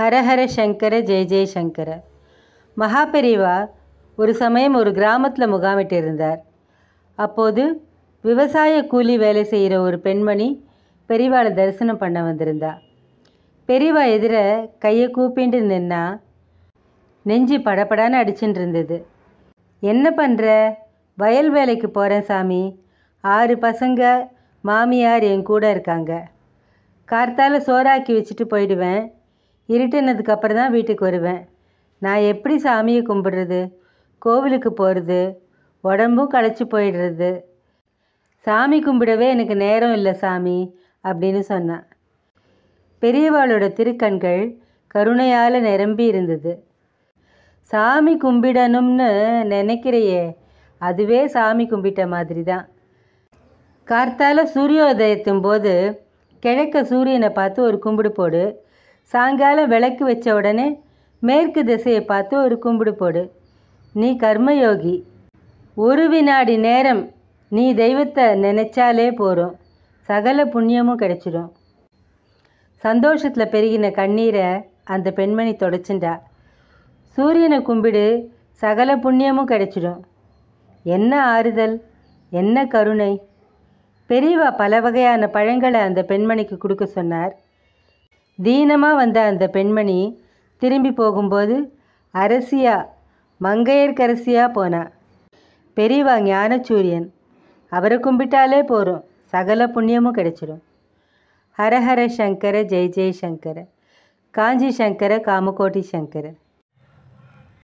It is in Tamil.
ஹரஹர சங்கர ஜெய ஜெயசங்கர மகாபெரிவா ஒரு சமயம் ஒரு கிராமத்தில் முகாமிட்டு இருந்தார் அப்போது விவசாய கூலி வேலை செய்கிற ஒரு பெண்மணி பெரிவாளை தரிசனம் பண்ண வந்திருந்தா பெரிவா எதிர கையை கூப்பிண்டு நின்னா நெஞ்சு படப்படான்னு அடிச்சுட்டு இருந்தது என்ன பண்ணுற வயல் வேலைக்கு போகிறேன் சாமி ஆறு பசங்க மாமியார் என் கூட இருக்காங்க கார்த்தால சோறாக்கி வச்சுட்டு போயிடுவேன் இருட்டுனதுக்கப்புறம் தான் வீட்டுக்கு வருவேன் நான் எப்படி சாமியை கும்பிடுறது கோவிலுக்கு போகிறது உடம்பும் களைச்சி போயிடுறது சாமி கும்பிடவே எனக்கு நேரம் இல்லை சாமி அப்படின்னு சொன்னான் பெரியவாளோட திருக்கண்கள் கருணையால் நிரம்பி இருந்தது சாமி கும்பிடணும்னு நினைக்கிறையே அதுவே சாமி கும்பிட்ட மாதிரி தான் கார்த்தால சூரியோதயத்தும் போது கிழக்க சூரியனை பார்த்து ஒரு கும்பிடு போடு சாயங்காலம் விளக்கு வச்ச உடனே மேற்கு திசையை பார்த்து ஒரு கும்பிடு போடு நீ கர்மயோகி ஒரு வினாடி நேரம் நீ தெய்வத்தை நினைச்சாலே போகிறோம் சகல புண்ணியமும் கிடைச்சிடும் சந்தோஷத்தில் பெருகின கண்ணீரை அந்த பெண்மணி தொடச்சுண்டா சூரியனை கும்பிடு சகல புண்ணியமும் கிடைச்சிடும் என்ன ஆறுதல் என்ன கருணை பெரியவா பல வகையான பழங்களை அந்த பெண்மணிக்கு கொடுக்க சொன்னார் தீனமாக வந்த அந்த பெண்மணி திரும்பி போகும்போது அரசியா மங்கையர்க்கரசியாக போனா பெரியவா ஞானச்சூரியன் அவரை கும்பிட்டாலே போகிறோம் சகல புண்ணியமும் கிடைச்சிடும் ஹரஹர சங்கர ஜெய் ஜெய் சங்கர காஞ்சி சங்கர காமகோட்டி சங்கர